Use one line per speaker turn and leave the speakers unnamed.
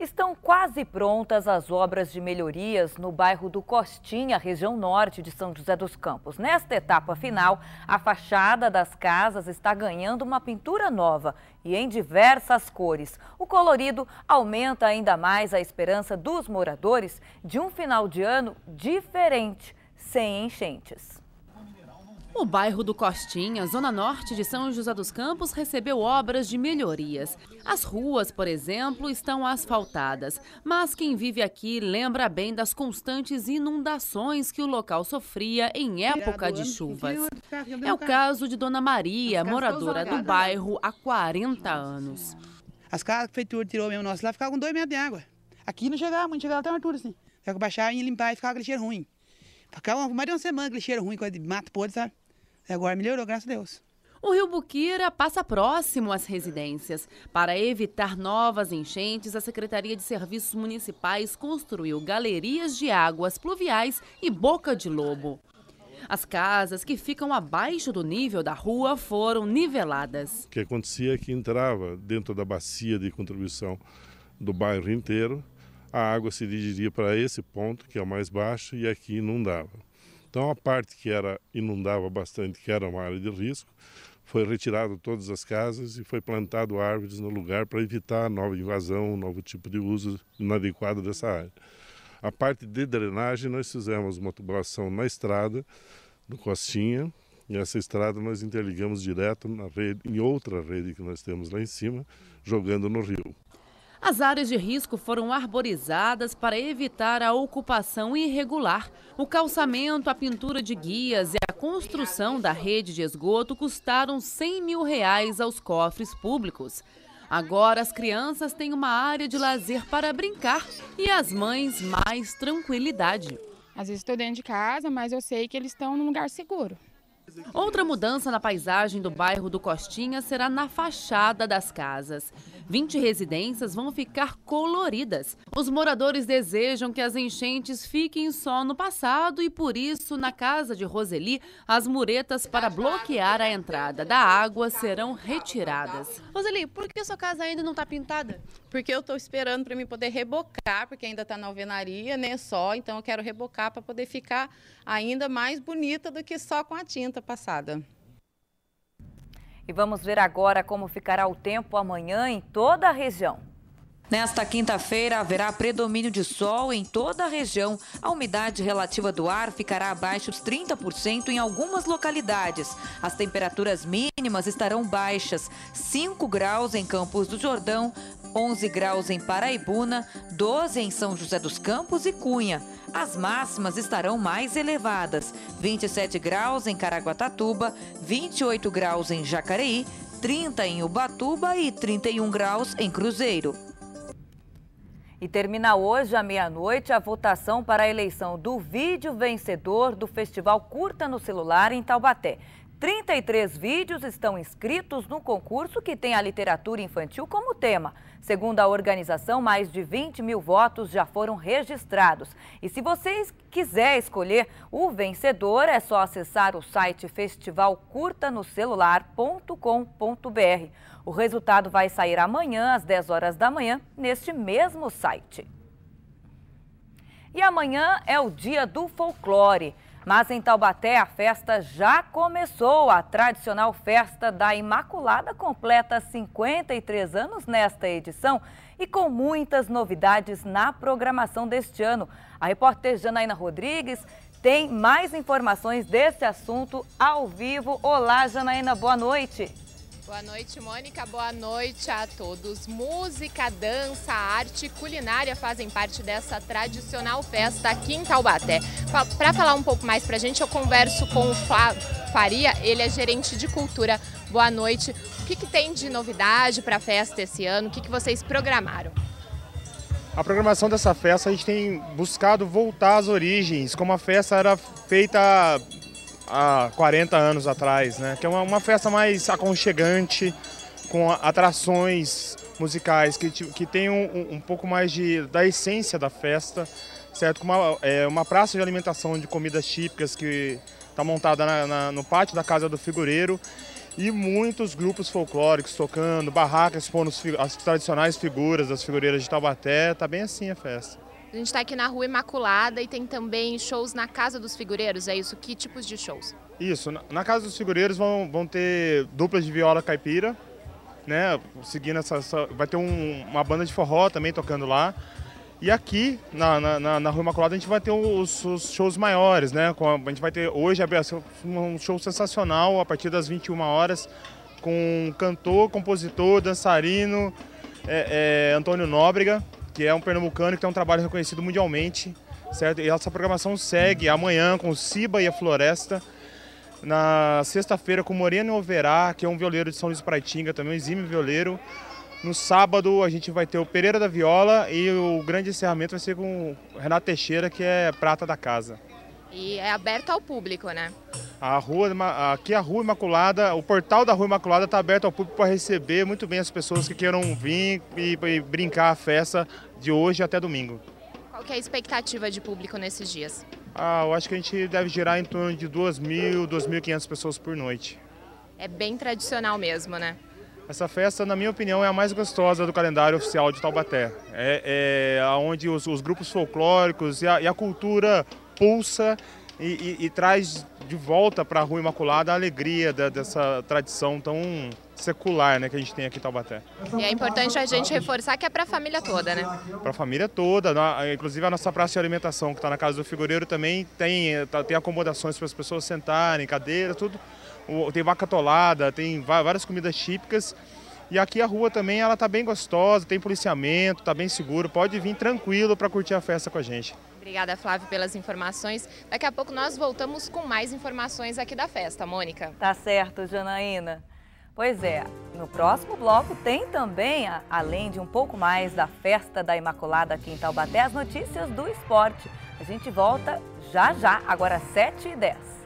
Estão quase prontas as obras de melhorias no bairro do Costinha, região norte de São José dos Campos. Nesta etapa final, a fachada das casas está ganhando uma pintura nova e em diversas cores. O colorido aumenta ainda mais a esperança dos moradores de um final de ano diferente, sem enchentes.
O bairro do Costinha, zona norte de São José dos Campos, recebeu obras de melhorias. As ruas, por exemplo, estão asfaltadas, mas quem vive aqui lembra bem das constantes inundações que o local sofria em época de chuvas. É o caso de Dona Maria, moradora do bairro há 40 anos. As casas que a prefeitura tirou mesmo nosso, lá ficavam com dois metros de água. Aqui não chegava muito, chegava até uma altura assim. Só que baixar e limpar e ficava aquele cheiro ruim. Ficava mais de uma semana aquele cheiro ruim, coisa de mato podre, sabe? Agora melhorou, graças a Deus. O Rio Buquira passa próximo às residências. Para evitar novas enchentes, a Secretaria de Serviços Municipais construiu galerias de águas pluviais e boca de lobo. As casas que ficam abaixo do nível da rua foram niveladas.
O que acontecia é que entrava dentro da bacia de contribuição do bairro inteiro, a água se dirigia para esse ponto, que é o mais baixo, e aqui inundava. Então a parte que era inundava bastante, que era uma área de risco, foi retirado todas as casas e foi plantado árvores no lugar para evitar nova invasão, novo tipo de uso inadequado dessa área. A parte de drenagem nós fizemos uma tubulação na estrada do Costinha e essa estrada nós interligamos direto na rede, em outra rede que nós temos lá em cima, jogando no rio.
As áreas de risco foram arborizadas para evitar a ocupação irregular. O calçamento, a pintura de guias e a construção da rede de esgoto custaram 100 mil reais aos cofres públicos. Agora as crianças têm uma área de lazer para brincar e as mães mais tranquilidade. Às vezes estou dentro de casa,
mas eu sei que eles estão num lugar seguro.
Outra mudança na paisagem do bairro do Costinha será na fachada das casas. 20 residências vão ficar coloridas. Os moradores desejam que as enchentes fiquem só no passado e, por isso, na casa de Roseli, as muretas para bloquear a entrada da água serão retiradas. Roseli, por que sua casa ainda não está pintada? Porque eu estou esperando para me poder rebocar, porque ainda está na alvenaria, né? Só, então eu quero rebocar para poder ficar
ainda mais bonita do que só com a tinta passada. E vamos ver agora como ficará o tempo amanhã em toda a região. Nesta quinta-feira, haverá predomínio de sol em toda a região. A umidade relativa do ar ficará abaixo dos 30% em algumas localidades. As temperaturas mínimas estarão baixas, 5 graus em Campos do Jordão, 11 graus em Paraibuna, 12 em São José dos Campos e Cunha as máximas estarão mais elevadas: 27 graus em Caraguatatuba, 28 graus em Jacareí, 30 em Ubatuba e 31 graus em Cruzeiro. E termina hoje à meia-noite a votação para a eleição do vídeo vencedor do Festival Curta no Celular em Taubaté. 33 vídeos estão inscritos no concurso que tem a literatura infantil como tema. Segundo a organização, mais de 20 mil votos já foram registrados. E se você quiser escolher o vencedor, é só acessar o site festivalcurtanocelular.com.br. O resultado vai sair amanhã, às 10 horas da manhã, neste mesmo site. E amanhã é o Dia do Folclore. Mas em Taubaté, a festa já começou. A tradicional festa da Imaculada completa 53 anos nesta edição e com muitas novidades na programação deste ano. A repórter Janaína Rodrigues tem mais informações desse assunto ao vivo. Olá, Janaína, boa noite.
Boa noite, Mônica. Boa noite a todos. Música, dança, arte e culinária fazem parte dessa tradicional festa aqui em Taubaté. Para falar um pouco mais para a gente, eu converso com o Flávio Faria, ele é gerente de cultura. Boa noite. O que, que tem de novidade para a festa esse ano? O que, que vocês programaram?
A programação dessa festa a gente tem buscado voltar às origens, como a festa era feita há 40 anos atrás, né? Que é uma, uma festa mais aconchegante, com atrações musicais que, que tem um, um pouco mais de, da essência da festa, certo? Com uma, é, uma praça de alimentação de comidas típicas que está montada na, na, no pátio da Casa do Figureiro e muitos grupos folclóricos tocando, barracas expondo as tradicionais figuras das figureiras de Taubaté. Tá bem assim a festa.
A gente está aqui na Rua Imaculada e tem também shows na Casa dos Figureiros, é isso? Que tipos de shows?
Isso, na Casa dos Figureiros vão, vão ter duplas de viola caipira, né? Seguindo essa. essa vai ter um, uma banda de forró também tocando lá. E aqui, na, na, na Rua Imaculada, a gente vai ter os, os shows maiores, né? A, a gente vai ter hoje assim, um show sensacional a partir das 21 horas com cantor, compositor, dançarino, é, é, Antônio Nóbrega que é um pernambucano que tem um trabalho reconhecido mundialmente, certo? E essa programação segue amanhã com o Ciba e a Floresta, na sexta-feira com Moreno Overá, que é um violeiro de São Luís Praitinga, também um exímio violeiro. No sábado a gente vai ter o Pereira da Viola e o grande encerramento vai ser com o Renato Teixeira, que é prata da casa.
E é aberto ao público, né?
A rua, aqui é a Rua Imaculada, o portal da Rua Imaculada está aberto ao público para receber muito bem as pessoas que queiram vir e, e brincar a festa de hoje até domingo.
Qual é a expectativa de público nesses dias?
Ah, eu acho que a gente deve girar em torno de 2.000, 2.500 pessoas por noite.
É bem tradicional mesmo, né?
Essa festa, na minha opinião, é a mais gostosa do calendário oficial de Taubaté. É, é onde os, os grupos folclóricos e a, e a cultura pulsa e, e, e traz de volta para a Rua Imaculada a alegria da, dessa tradição tão secular né, que a gente tem aqui em Taubaté.
E é importante a gente reforçar que é para a família toda, né?
Para a família toda, inclusive a nossa praça de alimentação que está na Casa do figureiro, também tem, tá, tem acomodações para as pessoas sentarem, cadeiras, tudo. Tem vaca tolada, tem várias comidas típicas. E aqui a rua também ela está bem gostosa, tem policiamento, está bem seguro, pode vir tranquilo para curtir a festa com a gente.
Obrigada, Flávio, pelas informações. Daqui a pouco nós voltamos com mais informações aqui da festa, Mônica. Tá certo, Janaína.
Pois é, no próximo bloco tem também, além de um pouco mais da festa da Imaculada aqui em Taubaté, as notícias do esporte. A gente volta já já, agora às 7h10.